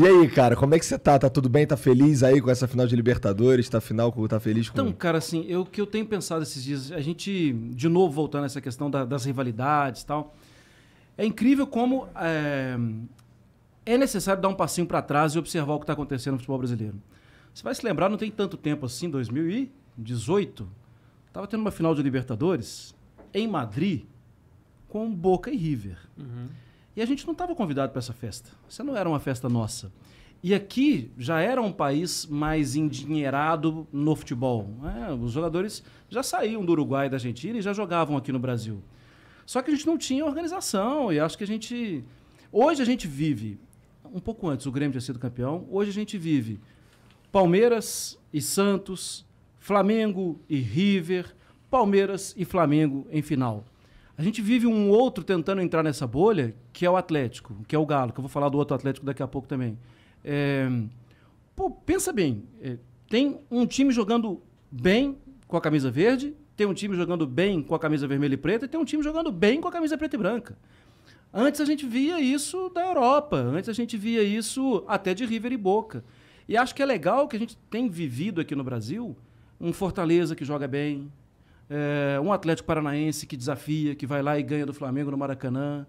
E aí, cara, como é que você tá? Tá tudo bem? Tá feliz aí com essa final de Libertadores? Tá final, tá feliz com Então, cara, assim, eu que eu tenho pensado esses dias, a gente de novo voltando a essa questão da, das rivalidades, tal. É incrível como é, é necessário dar um passinho para trás e observar o que está acontecendo no futebol brasileiro. Você vai se lembrar, não tem tanto tempo assim, 2018, tava tendo uma final de Libertadores em Madrid com Boca e River. Uhum. E a gente não estava convidado para essa festa. Essa não era uma festa nossa. E aqui já era um país mais endinheirado no futebol. É, os jogadores já saíam do Uruguai e da Argentina e já jogavam aqui no Brasil. Só que a gente não tinha organização e acho que a gente. Hoje a gente vive, um pouco antes o Grêmio tinha sido campeão, hoje a gente vive Palmeiras e Santos, Flamengo e River, Palmeiras e Flamengo em final. A gente vive um outro tentando entrar nessa bolha, que é o Atlético, que é o Galo, que eu vou falar do outro Atlético daqui a pouco também. É... Pô, pensa bem, é, tem um time jogando bem com a camisa verde, tem um time jogando bem com a camisa vermelha e preta, e tem um time jogando bem com a camisa preta e branca. Antes a gente via isso da Europa, antes a gente via isso até de River e Boca. E acho que é legal que a gente tem vivido aqui no Brasil um Fortaleza que joga bem, é, um Atlético Paranaense que desafia, que vai lá e ganha do Flamengo no Maracanã.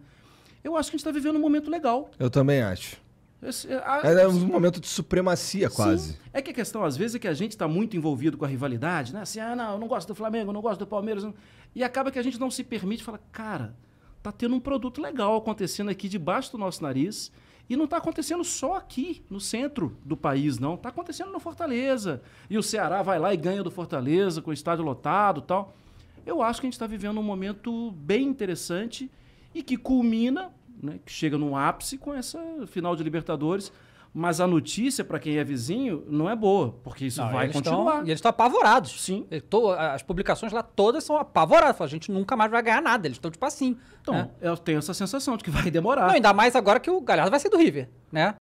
Eu acho que a gente está vivendo um momento legal. Eu também acho. Esse, é, a, é, é um momento de supremacia, quase. Sim. É que a questão, às vezes, é que a gente está muito envolvido com a rivalidade, né? Assim, ah, não, eu não gosto do Flamengo, eu não gosto do Palmeiras. Não... E acaba que a gente não se permite falar, cara, tá tendo um produto legal acontecendo aqui debaixo do nosso nariz e não está acontecendo só aqui, no centro do país, não. Está acontecendo no Fortaleza. E o Ceará vai lá e ganha do Fortaleza, com o estádio lotado tal. Eu acho que a gente está vivendo um momento bem interessante e que culmina, né, que chega num ápice com essa final de Libertadores. Mas a notícia para quem é vizinho não é boa, porque isso não, vai eles continuar. Estão, e eles estão apavorados. Sim. Tô, as publicações lá todas são apavoradas. A gente nunca mais vai ganhar nada. Eles estão tipo assim. Então, né? eu tenho essa sensação de que vai demorar. Não, ainda mais agora que o Galhardo vai ser do River, né?